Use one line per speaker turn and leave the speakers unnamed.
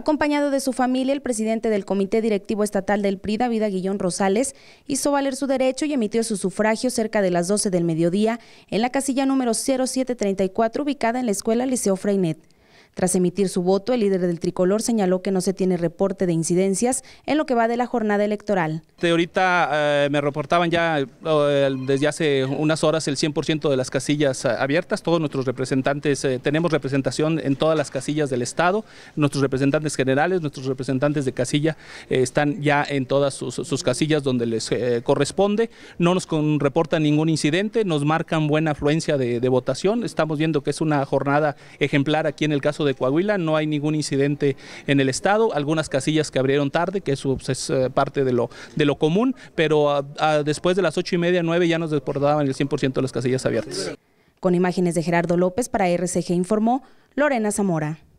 Acompañado de su familia, el presidente del Comité Directivo Estatal del PRI, David Aguillón Rosales, hizo valer su derecho y emitió su sufragio cerca de las 12 del mediodía en la casilla número 0734 ubicada en la escuela Liceo Freinet. Tras emitir su voto, el líder del tricolor señaló que no se tiene reporte de incidencias en lo que va de la jornada electoral.
De ahorita eh, me reportaban ya eh, desde hace unas horas el 100% de las casillas eh, abiertas. Todos nuestros representantes, tenemos representación en todas las casillas del Estado. Nuestros representantes generales, nuestros representantes de casilla están ya en todas sus, casillas donde les corresponde. No nos reportan ningún incidente, nos marcan buena afluencia de, de votación. Estamos viendo que es una jornada ejemplar aquí en el caso de Coahuila no hay ningún incidente en el estado, algunas casillas que abrieron tarde, que pues, es eh, parte de lo, de lo común, pero ah, ah, después de las ocho y media, nueve ya nos desbordaban el 100% de las casillas abiertas.
Con imágenes de Gerardo López para RCG informó Lorena Zamora.